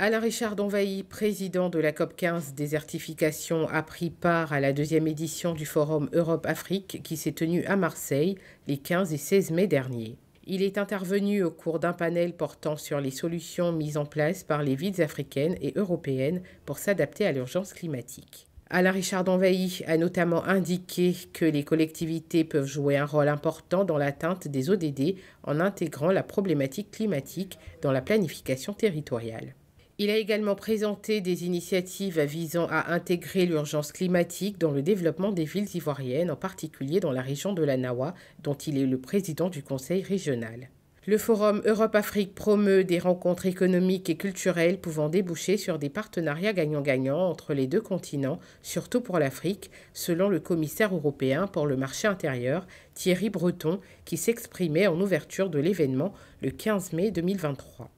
Alain Richard Donvailly, président de la COP15 Désertification, a pris part à la deuxième édition du Forum Europe-Afrique qui s'est tenu à Marseille les 15 et 16 mai dernier. Il est intervenu au cours d'un panel portant sur les solutions mises en place par les villes africaines et européennes pour s'adapter à l'urgence climatique. Alain Richard Donvahy a notamment indiqué que les collectivités peuvent jouer un rôle important dans l'atteinte des ODD en intégrant la problématique climatique dans la planification territoriale. Il a également présenté des initiatives visant à intégrer l'urgence climatique dans le développement des villes ivoiriennes, en particulier dans la région de la Nawa, dont il est le président du conseil régional. Le forum Europe-Afrique promeut des rencontres économiques et culturelles pouvant déboucher sur des partenariats gagnant-gagnant entre les deux continents, surtout pour l'Afrique, selon le commissaire européen pour le marché intérieur, Thierry Breton, qui s'exprimait en ouverture de l'événement le 15 mai 2023.